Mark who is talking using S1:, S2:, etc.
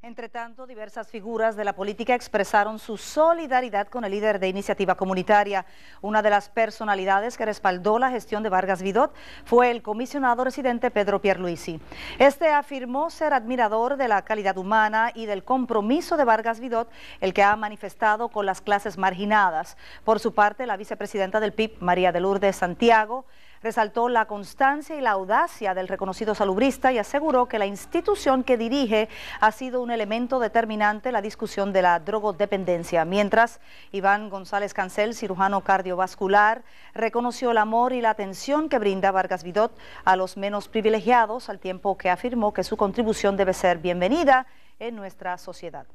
S1: Entre tanto, diversas figuras de la política expresaron su solidaridad con el líder de Iniciativa Comunitaria. Una de las personalidades que respaldó la gestión de Vargas Vidot fue el comisionado residente Pedro Pierluisi. Este afirmó ser admirador de la calidad humana y del compromiso de Vargas Vidot, el que ha manifestado con las clases marginadas. Por su parte, la vicepresidenta del PIB, María de Lourdes Santiago, Resaltó la constancia y la audacia del reconocido salubrista y aseguró que la institución que dirige ha sido un elemento determinante en la discusión de la drogodependencia. Mientras, Iván González Cancel, cirujano cardiovascular, reconoció el amor y la atención que brinda Vargas Vidot a los menos privilegiados, al tiempo que afirmó que su contribución debe ser bienvenida en nuestra sociedad.